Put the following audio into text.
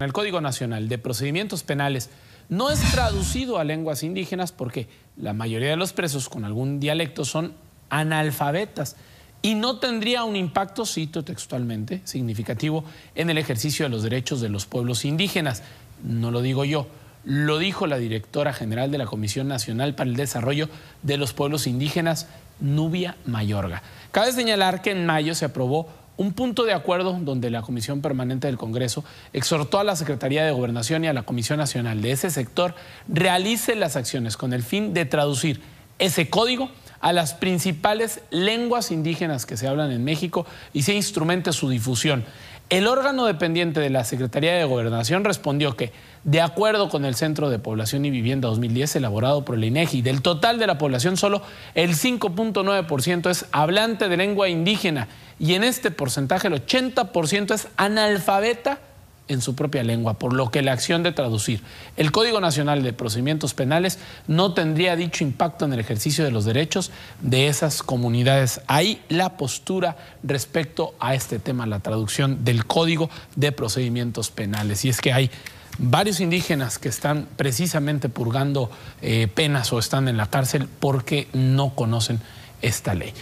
El Código Nacional de Procedimientos Penales no es traducido a lenguas indígenas porque la mayoría de los presos con algún dialecto son analfabetas y no tendría un impacto, cito textualmente, significativo en el ejercicio de los derechos de los pueblos indígenas. No lo digo yo, lo dijo la directora general de la Comisión Nacional para el Desarrollo de los Pueblos Indígenas, Nubia Mayorga. Cabe señalar que en mayo se aprobó un punto de acuerdo donde la Comisión Permanente del Congreso exhortó a la Secretaría de Gobernación y a la Comisión Nacional de ese sector realice las acciones con el fin de traducir ese código a las principales lenguas indígenas que se hablan en México y se instrumente su difusión. El órgano dependiente de la Secretaría de Gobernación respondió que, de acuerdo con el Centro de Población y Vivienda 2010 elaborado por el INEGI, e del total de la población solo el 5.9% es hablante de lengua indígena y en este porcentaje el 80% es analfabeta en su propia lengua, por lo que la acción de traducir el Código Nacional de Procedimientos Penales no tendría dicho impacto en el ejercicio de los derechos de esas comunidades. Ahí la postura respecto a este tema, la traducción del Código de Procedimientos Penales. Y es que hay varios indígenas que están precisamente purgando eh, penas o están en la cárcel porque no conocen esta ley.